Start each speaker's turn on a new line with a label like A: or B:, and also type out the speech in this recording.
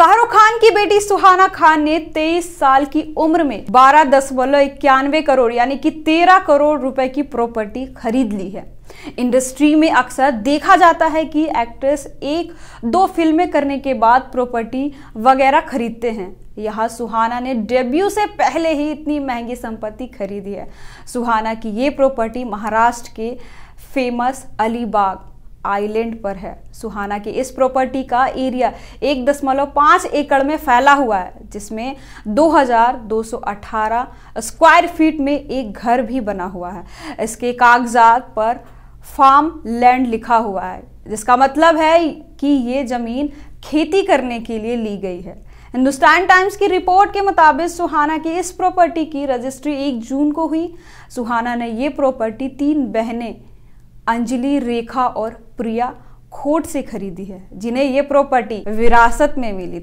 A: शाहरुख खान की बेटी सुहाना खान ने 23 साल की उम्र में बारह दशमलव इक्यानवे करोड़ यानी कि 13 करोड़ रुपए की प्रॉपर्टी खरीद ली है इंडस्ट्री में अक्सर देखा जाता है कि एक्ट्रेस एक दो फिल्में करने के बाद प्रॉपर्टी वगैरह खरीदते हैं यहाँ सुहाना ने डेब्यू से पहले ही इतनी महंगी संपत्ति खरीदी है सुहाना की ये प्रॉपर्टी महाराष्ट्र के फेमस अलीबाग आइलैंड पर है सुहाना की इस प्रॉपर्टी का एरिया एक दशमलव पाँच एकड़ में फैला हुआ है जिसमें 2,218 स्क्वायर फीट में एक घर भी बना हुआ है इसके कागजात पर फार्म लैंड लिखा हुआ है जिसका मतलब है कि ये ज़मीन खेती करने के लिए ली गई है हिंदुस्तान टाइम्स की रिपोर्ट के मुताबिक सुहाना की इस प्रॉपर्टी की रजिस्ट्री एक जून को हुई सुहाना ने ये प्रॉपर्टी तीन बहनें अंजलि रेखा और प्रिया खोट से खरीदी है जिन्हें ये प्रॉपर्टी विरासत में मिली